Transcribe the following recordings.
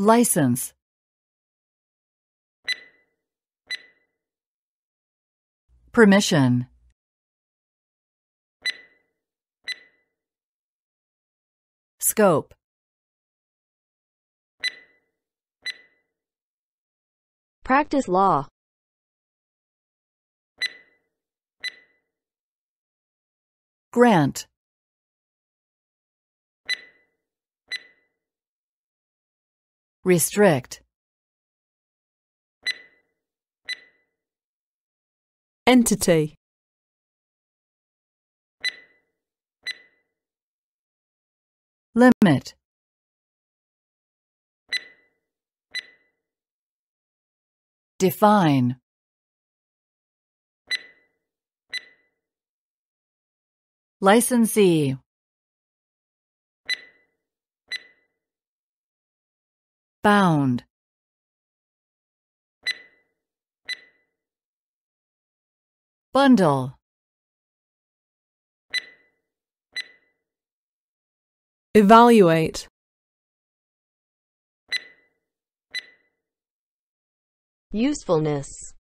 License Permission Scope Practice law Grant restrict entity limit define licensee bound bundle evaluate usefulness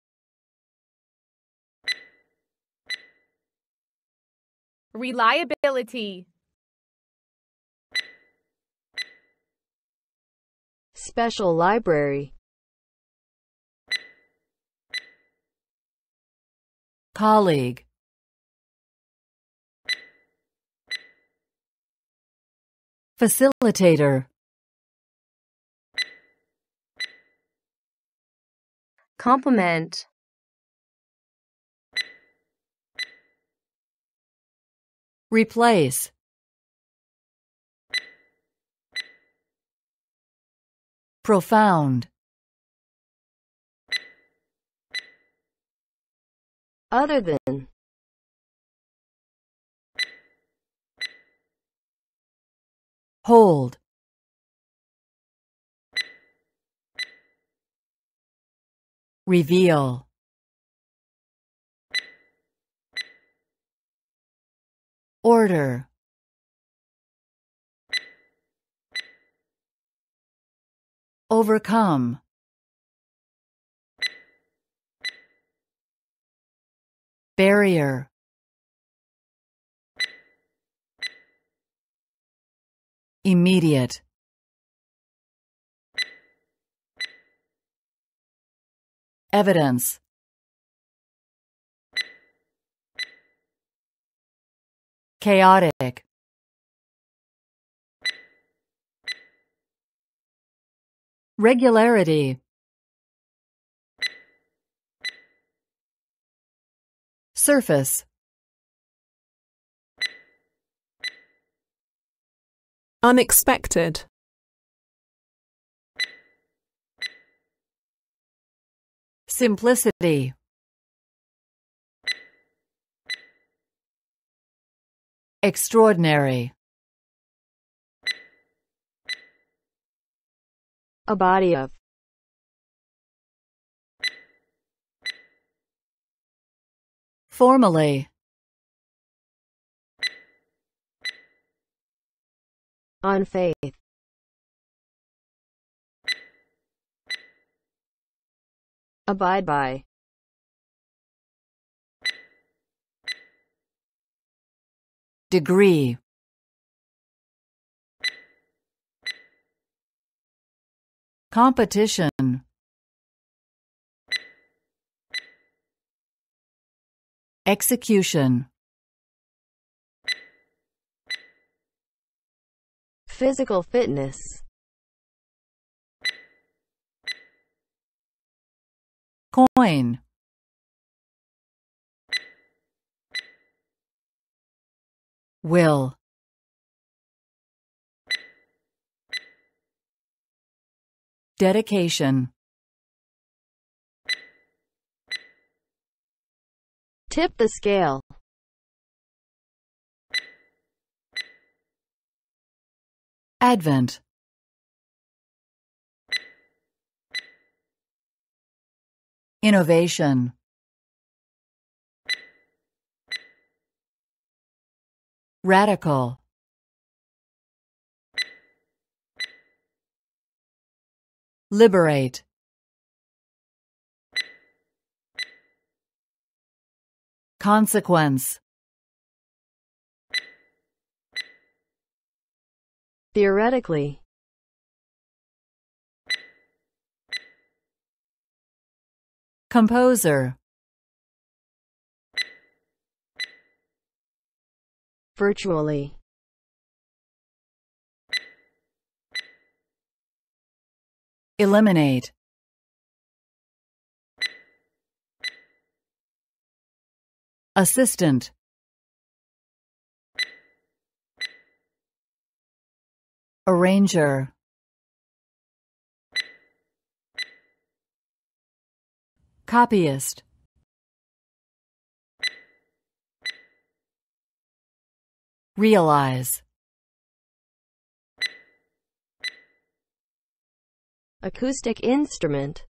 reliability special library. Colleague Facilitator Complement Replace Profound. Other than. Hold. Reveal. Order. Overcome. Barrier. Immediate. Evidence. Chaotic. Regularity Surface Unexpected Simplicity Extraordinary a body of formally on faith abide by degree Competition Execution Physical fitness Coin Will Dedication Tip the scale. Advent Innovation Radical Liberate. Consequence. Theoretically. Composer. Virtually. Eliminate Assistant Arranger Copyist Realize acoustic instrument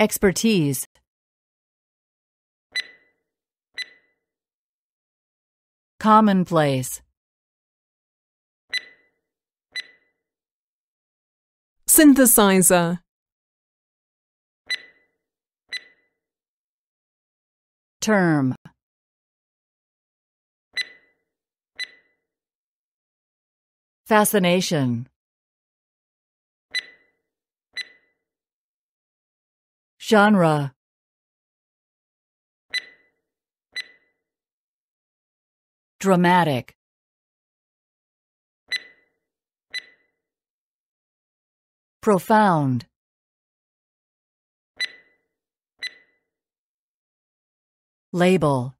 expertise commonplace synthesizer term Fascination. Genre. Dramatic. Profound. Label